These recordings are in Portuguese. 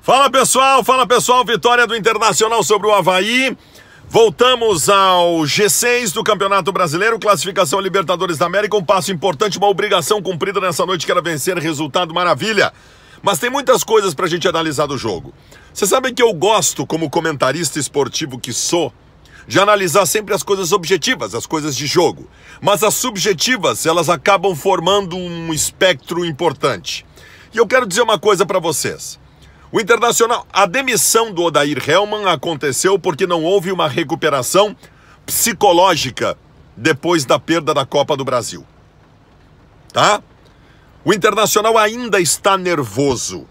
Fala pessoal, fala pessoal, vitória do Internacional sobre o Havaí. Voltamos ao G6 do Campeonato Brasileiro, classificação Libertadores da América, um passo importante, uma obrigação cumprida nessa noite que era vencer, resultado maravilha. Mas tem muitas coisas para a gente analisar do jogo. Você sabe que eu gosto, como comentarista esportivo que sou, de analisar sempre as coisas objetivas, as coisas de jogo. Mas as subjetivas, elas acabam formando um espectro importante. E eu quero dizer uma coisa para vocês. O Internacional, a demissão do Odair Hellman aconteceu porque não houve uma recuperação psicológica depois da perda da Copa do Brasil. Tá? O Internacional ainda está nervoso.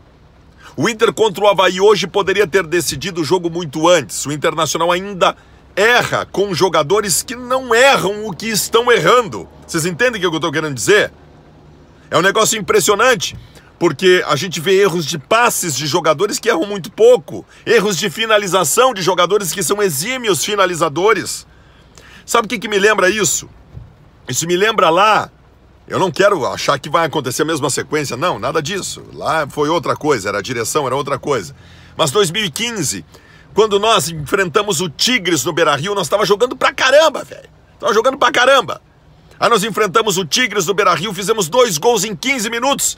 O Inter contra o Havaí hoje poderia ter decidido o jogo muito antes. O Internacional ainda erra com jogadores que não erram o que estão errando. Vocês entendem o que eu estou querendo dizer? É um negócio impressionante porque a gente vê erros de passes de jogadores que erram muito pouco, erros de finalização de jogadores que são exímios finalizadores. Sabe o que, que me lembra isso? Isso me lembra lá. Eu não quero achar que vai acontecer a mesma sequência, não, nada disso. Lá foi outra coisa, era a direção, era outra coisa. Mas 2015, quando nós enfrentamos o Tigres no Beira Rio, nós estava jogando pra caramba, velho. Tava jogando pra caramba. Aí nós enfrentamos o Tigres no Beira Rio, fizemos dois gols em 15 minutos.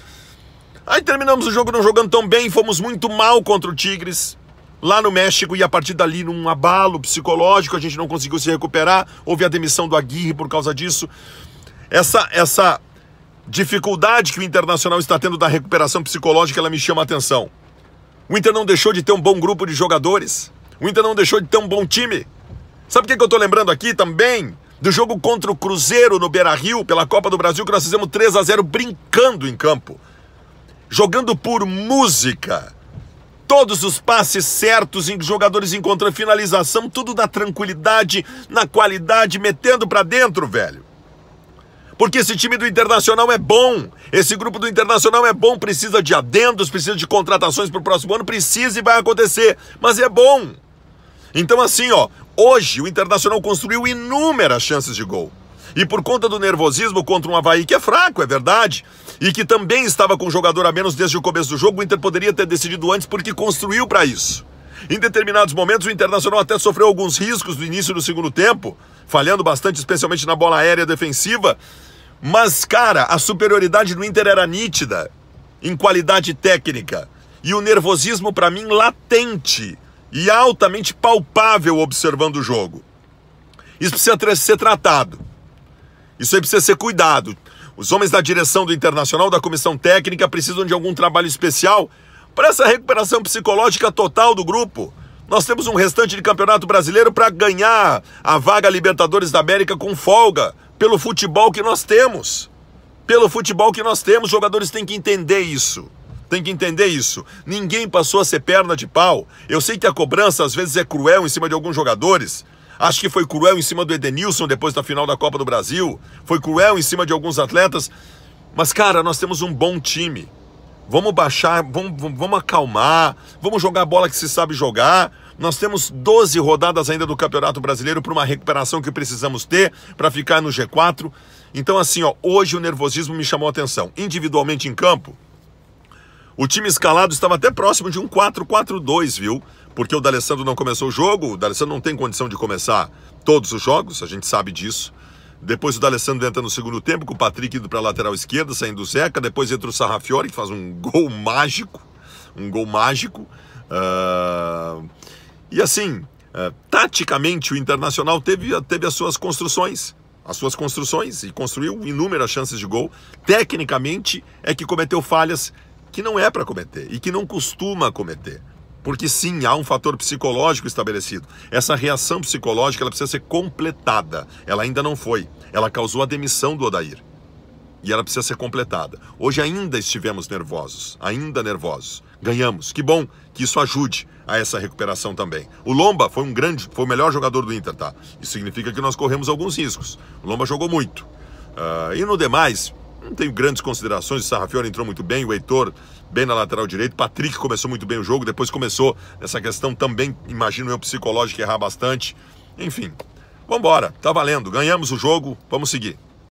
Aí terminamos o jogo não jogando tão bem, fomos muito mal contra o Tigres lá no México e a partir dali num abalo psicológico, a gente não conseguiu se recuperar, houve a demissão do Aguirre por causa disso. Essa essa dificuldade que o Internacional está tendo da recuperação psicológica, ela me chama a atenção. O Inter não deixou de ter um bom grupo de jogadores. O Inter não deixou de ter um bom time. Sabe o que, que eu estou lembrando aqui também? Do jogo contra o Cruzeiro no Beira-Rio, pela Copa do Brasil, que nós fizemos 3 a 0 brincando em campo jogando por música. Todos os passes certos, jogadores encontram finalização, tudo na tranquilidade, na qualidade, metendo para dentro, velho. Porque esse time do Internacional é bom. Esse grupo do Internacional é bom, precisa de adendos, precisa de contratações para o próximo ano, precisa e vai acontecer. Mas é bom. Então, assim, ó, hoje o Internacional construiu inúmeras chances de gol e por conta do nervosismo contra um Havaí que é fraco, é verdade, e que também estava com um jogador a menos desde o começo do jogo, o Inter poderia ter decidido antes porque construiu para isso. Em determinados momentos, o Internacional até sofreu alguns riscos no início do segundo tempo, falhando bastante, especialmente na bola aérea defensiva. Mas, cara, a superioridade do Inter era nítida em qualidade técnica e o nervosismo, para mim, latente e altamente palpável observando o jogo. Isso precisa ser tratado. Isso aí precisa ser cuidado. Os homens da direção do Internacional, da comissão técnica, precisam de algum trabalho especial para essa recuperação psicológica total do grupo. Nós temos um restante de campeonato brasileiro para ganhar a vaga Libertadores da América com folga, pelo futebol que nós temos. Pelo futebol que nós temos, jogadores têm que entender isso. Tem que entender isso. Ninguém passou a ser perna de pau. Eu sei que a cobrança às vezes é cruel em cima de alguns jogadores, Acho que foi cruel em cima do Edenilson depois da final da Copa do Brasil. Foi cruel em cima de alguns atletas. Mas, cara, nós temos um bom time. Vamos baixar, vamos, vamos acalmar, vamos jogar a bola que se sabe jogar. Nós temos 12 rodadas ainda do Campeonato Brasileiro para uma recuperação que precisamos ter para ficar no G4. Então, assim, ó, hoje o nervosismo me chamou a atenção. Individualmente em campo, o time escalado estava até próximo de um 4-4-2, viu? porque o D'Alessandro não começou o jogo, o D'Alessandro não tem condição de começar todos os jogos, a gente sabe disso. Depois o D'Alessandro entra no segundo tempo, com o Patrick indo para a lateral esquerda, saindo o Zeca. Depois entra o Sarrafiori, que faz um gol mágico. Um gol mágico. Uh... E assim, uh, taticamente, o Internacional teve, teve as suas construções. As suas construções e construiu inúmeras chances de gol. Tecnicamente, é que cometeu falhas que não é para cometer e que não costuma cometer. Porque sim, há um fator psicológico estabelecido. Essa reação psicológica ela precisa ser completada. Ela ainda não foi. Ela causou a demissão do Odair. E ela precisa ser completada. Hoje ainda estivemos nervosos, ainda nervosos. Ganhamos. Que bom que isso ajude a essa recuperação também. O Lomba foi um grande, foi o melhor jogador do Inter, tá? Isso significa que nós corremos alguns riscos. O Lomba jogou muito. Uh, e no demais, não tenho grandes considerações. O Sarrafiore entrou muito bem, o Heitor bem na lateral direito. Patrick começou muito bem o jogo, depois começou essa questão também, imagino eu, psicológico errar bastante. Enfim, vambora, tá valendo. Ganhamos o jogo, vamos seguir.